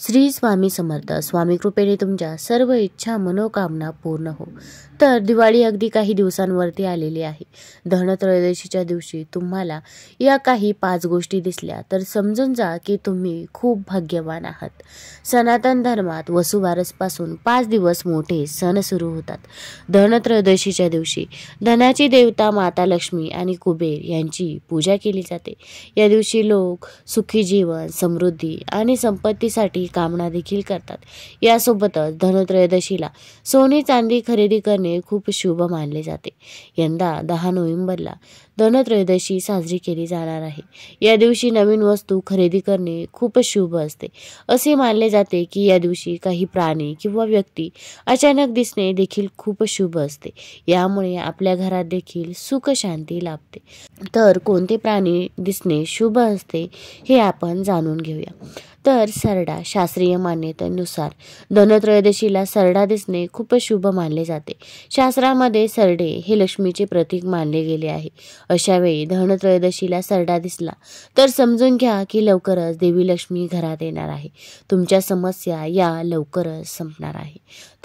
श्री स्वामी समर्थ स्वामी कृपेने तुमच्या सर्व इच्छा मनोकामना पूर्ण हो तर दिवाळी अगदी काही दिवसांवरती आलेली आहे धनत्रयोदशीच्या दिवशी तुम्हाला या काही पाच गोष्टी दिसल्या तर समजून जा की तुम्ही खूप भाग्यवान आहात सनातन धर्मात वसुवारसपासून पाच दिवस मोठे सण सुरू होतात धनत्रयोदशीच्या दिवशी धनाची देवता माता लक्ष्मी आणि कुबेर यांची पूजा केली जाते या दिवशी लोक सुखी जीवन समृद्धी आणि संपत्तीसाठी कामना देखील करतात यासोबतच धनत्रयोदशीला सोने चांदी खरेदी करणे खूप शुभ मानले जाते यंदा दहा नोव्हेंबरला धनत्रयोदशी साजरी केली जाणार आहे या दिवशी नवीन वस्तू खरेदी करणे खूप शुभ असते असे मानले जाते की या दिवशी काही प्राणी किंवा व्यक्ती अचानक दिसणे देखील खूप शुभ असते यामुळे आपल्या घरात देखील सुख शांती लाभते तर कोणते प्राणी दिसणे शुभ असते हे आपण जाणून घेऊया तर सरडा शास्त्रीय मान्यतेनुसार धनत्रयोदशीला सरडा दिसणे खूपच शुभ मानले जाते शास्त्रामध्ये सरडे हे लक्ष्मीचे प्रतीक मानले गेले आहे अशावेळी धनत्रयोदशीला सरडा दिसला तर समजून घ्या की लवकरच देवी लक्ष्मी घरात येणार आहे तुमच्या समस्या या लवकरच संपणार आहे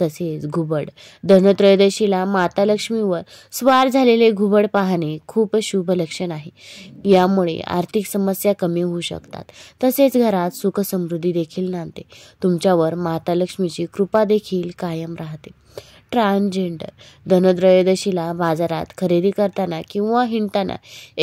तसेच घुबड धनत्रयोदशीला माता लक्ष्मीवर स्वार झालेले घुबड पाहणे खूप शुभ लक्षण आहे यामुळे आर्थिक समस्या कमी होऊ शकतात तसेच घरात सुख समृद्धी देखील नांदते तुमच्यावर माता लक्ष्मीची कृपा देखील कायम राहते ट्रान्सजेंडर धनत्रयोदशीला बाजारात खरेदी करताना किंवा हिंडताना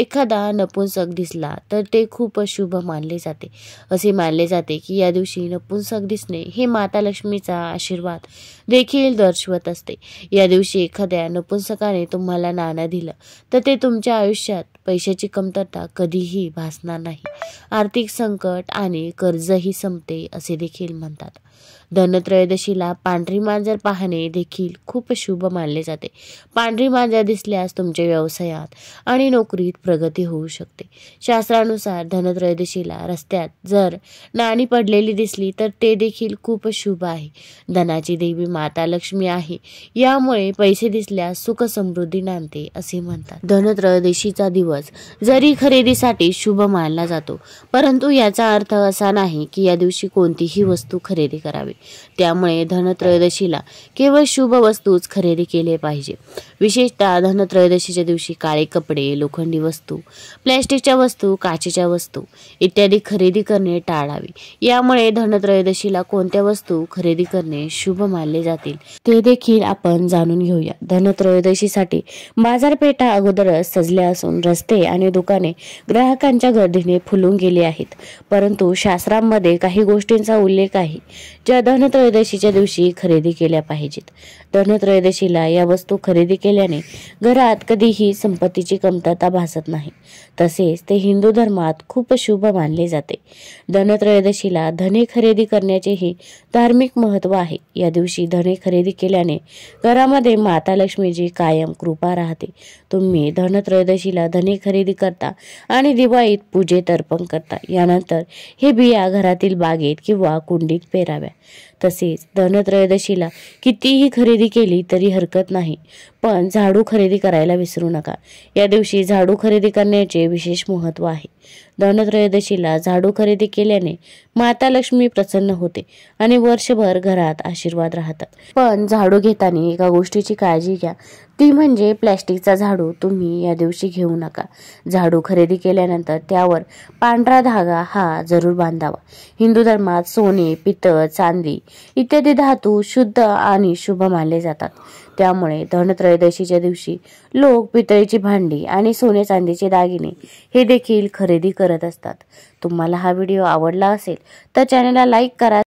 एखादा नपुंसक दिसला तर ते खूप शुभ मानले जाते असे मानले जाते की या दिवशी नपुंसक दिसणे हे माता लक्ष्मीचा आशीर्वाद देखील दर्शवत असते या दिवशी एखाद्या नपुंसकाने तुम्हाला नाणं दिलं तर ते तुमच्या आयुष्यात पैशाची कमतरता कधीही भासणार नाही आर्थिक संकट आणि कर्जही संपते असे देखील म्हणतात धनत्रयोदशीला पांढरी मांजर पाहणे देखील खूप शुभ मानले जाते पांढरी मांजा दिसल्यास तुमच्या व्यवसायात आणि नोकरीत प्रगती होऊ शकते शास्त्रानुसार धनत्रयोदशीला रस्त्यात जर नाणी पडलेली दिसली तर ते देखील खूप शुभ आहे धनाची देवी माता लक्ष्मी आहे यामुळे पैसे दिसल्यास सुख समृद्धी नांदते असे म्हणतात धनत्रयोदशीचा दिवस जरी खरेदीसाठी शुभ मानला जातो परंतु याचा अर्थ असा नाही की या दिवशी कोणतीही वस्तू खरेदी करावी त्यामुळे धनत्रयोदशीला केवळ शुभ वस्तूच खरेदी केले पाहिजे विशेषतः धनत्रयोदशीच्या दिवशी काळे कपडे लोखंडी वस्तू प्लॅस्टिकच्या वस्तू काचेच्या वस्तू इत्यादी खरेदी करणे टाळावे यामुळे धनत्रयोदशीला कोणत्या वस्तू खरेदी करणे शुभ मानले जातील ते देखील आपण जाणून घेऊया धनत्रयोदशीसाठी बाजारपेठा अगोदरच सजल्या असून रस्ते आणि दुकाने ग्राहकांच्या गर्दीने फुलून गेली आहेत परंतु शास्त्रांमध्ये काही गोष्टींचा उल्लेख आहे ज्या धनत्रयोदशीच्या दिवशी खरेदी केल्या पाहिजेत धनत्रयोदशीला या वस्तू खरेदी केल्याने घरात कधीही संपत्तीची कमतरता भासत नाही तसेच ते हिंदू धर्मात खूप शुभ मानले जाते धनत्रयोदशीला धने खरेदी करण्याचेही धार्मिक महत्व आहे या दिवशी धने खरेदी केल्याने घरामध्ये माता लक्ष्मीची कायम कृपा राहते तुम्ही धनत्रयोदशीला धने खरेदी करता आणि दिवाळीत पूजेत अर्पण करता यानंतर हे बिया घरातील बागेत किंवा कुंडीत पेराव्या तसेच धनत्रयोदशीला कितीही खरेदी केली तरी हरकत नाही पण झाडू खरेदी करायला विसरू नका या दिवशी झाडू खरेदी करण्याचे विशेष महत्त्व आहे धनत्रयोदशीला झाडू खरेदी केल्याने माता लक्ष्मी प्रसन्न होते आणि वर्षभर घरात आशीर्वाद राहतात पण झाडू घेताना एका गोष्टीची काळजी घ्या ती म्हणजे प्लॅस्टिकचा झाडू तुम्ही या दिवशी घेऊ नका झाडू खरेदी केल्यानंतर त्यावर पांढरा धागा हा जरूर बांधावा हिंदू धर्मात सोने पितळ चांदी इत्यादी धातू शुद्ध आणि शुभ मानले जातात त्यामुळे धनत्रयोदशीच्या दिवशी लोक पितळेची भांडी आणि सोने चांदीचे दागिने हे देखील खरेदी करत असतात तुम्हाला हा व्हिडिओ आवडला असेल तर चॅनेलला लाईक करा